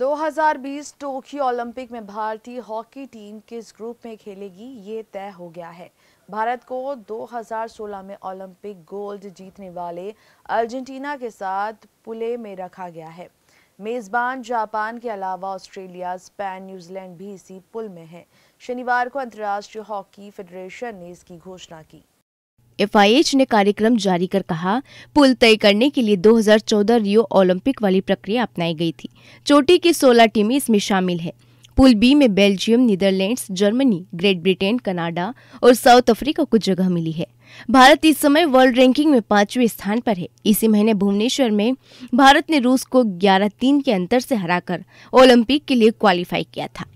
2020 Tokyo Olympic में भारतीय hockey team किस ग्रुप में खेलेगी ये तय हो गया है भारत को 2016 में ओलंपिक गोल्ड जीतने वाले अर्जेंटीना के साथ पुले में रखा गया है मेज़बान जापान के अलावा ऑस्ट्रेलिया स्पेन न्यूजीलैंड भी इसी पुल में है शनिवार को अंतर्राष्ट्रीय हॉकी फेडरेशन ने इसकी घोषणा की एफआईएच ने कार्यक्रम जारी कर कहा पुल तय करने के लिए 2014 रियो ओलंपिक वाली प्रक्रिया अपनाई गई थी चोटी की 16 टीमें इसमें शामिल है पुल बी में Belgium Netherlands Germany Great Britain Canada और साउथ अफ्रीका को जगह मिली है भारत इस समय वर्ल्ड रैंकिंग में पांचवें स्थान पर है इसी महीने भुवनेश्वर में भारत ने रूस को ग्यारह तीन के अंतर से हराकर ओलंपिक के लिए क्वालिफाई किया था